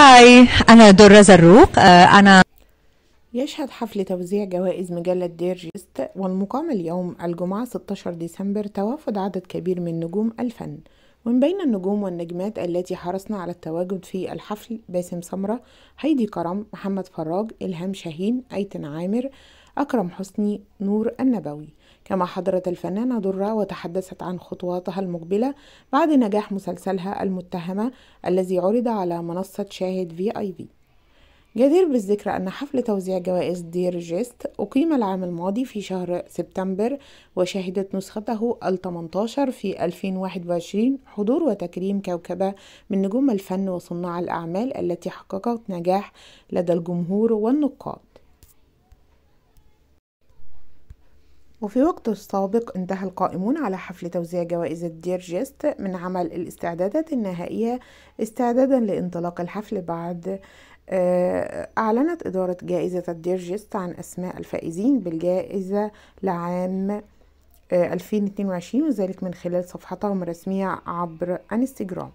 هاي أنا درة زروق آه، أنا يشهد حفل توزيع جوائز مجلة ديرجيست والمقام اليوم الجمعة 16 ديسمبر توافد عدد كبير من نجوم الفن من بين النجوم والنجمات التي حرصنا على التواجد في الحفل باسم سمرة هيدي كرم محمد فراج إلهام شاهين أيتن عامر أكرم حسني نور النبوي كما حضرت الفنانة درة وتحدثت عن خطواتها المقبلة بعد نجاح مسلسلها المتهمة الذي عرض على منصة شاهد في آي في جدير بالذكر أن حفل توزيع جوائز دير جيست أقيم العام الماضي في شهر سبتمبر وشهدت نسخته 18 في 2021 حضور وتكريم كوكبة من نجوم الفن وصناع الأعمال التي حققت نجاح لدى الجمهور والنقاد وفي وقت السابق انتهى القائمون على حفل توزيع جوائز الديرجست من عمل الاستعدادات النهائية استعدادا لانطلاق الحفل بعد آه، أعلنت إدارة جائزة الديرجست عن أسماء الفائزين بالجائزة لعام 2022 آه، وذلك من خلال صفحتهم الرسمية عبر انستجرام